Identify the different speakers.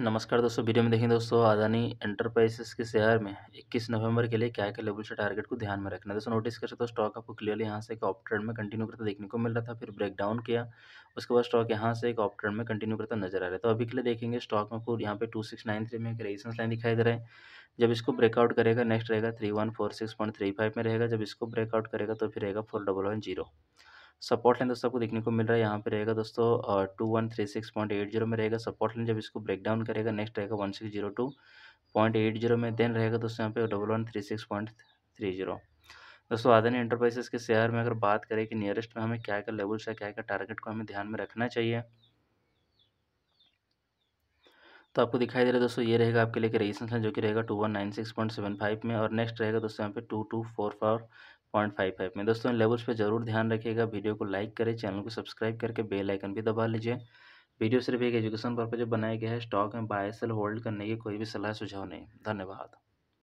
Speaker 1: नमस्कार दोस्तों वीडियो में देखें दोस्तों अदानी एंटरप्राइजेस के शेयर में 21 नवंबर के लिए क्या क्या लेवल से टारगेट को ध्यान में रखना है तो दोस्तों नोटिस कर सकते हो स्टॉक आपको क्लियरली यहाँ से एक ऑप ट्रेंड में कंटिन्यू करता देखने को मिल रहा था फिर ब्रेक डाउन किया उसके बाद स्टॉक यहाँ से एक ऑप ट्रेंड में कंटिन्यू करता नजर आ रहा है तो अभी के लिए देखेंगे स्टॉक में आपको यहाँ पे टू में एक रेजिस्टेंस लाइन दिखाई दे रहा है जब इसको ब्रेकआउट करेगा नेक्स्ट रहेगा three one four six point three five में रहेगा जब इसको ब्रेकआउट करेगा तो फिर रहेगा four double one zero support line दोस्तों आपको देखने को मिल रहा है यहाँ पे रहेगा दोस्तों two one three six point eight zero में रहेगा सपोर्ट लाइन जब इसको ब्रेक डाउन करेगा नेक्स्ट रहेगा one six zero two point eight zero में देन रहेगा दोस्तों यहाँ पे double one three six point three zero दोस्तों आदानी एंटरप्राइजेस के शेयर में अगर बात करें कि नियरेस्ट में हमें क्या क्या लेवल्स है क्या क्या टारगेट को हमें ध्यान में रखना चाहिए तो आपको दिखाई दे रहा है दोस्तों ये रहेगा आपके लिए रेजिस्टेंस है जो कि रहेगा two one nine six point seven five में और नेक्स्ट रहेगा दोस्तों यहाँ पे two two four four point five five में दोस्तों इन लेवल्स पे जरूर ध्यान रखिएगा वीडियो को लाइक करें चैनल को सब्सक्राइब करके बेल आइकन भी दबा लीजिए वीडियो सिर्फ एक एजुकेशन पर्पज बनाया गया है स्टॉक में बाय सेल होल्ड करने की कोई भी सलाह सुझाव नहीं धन्यवाद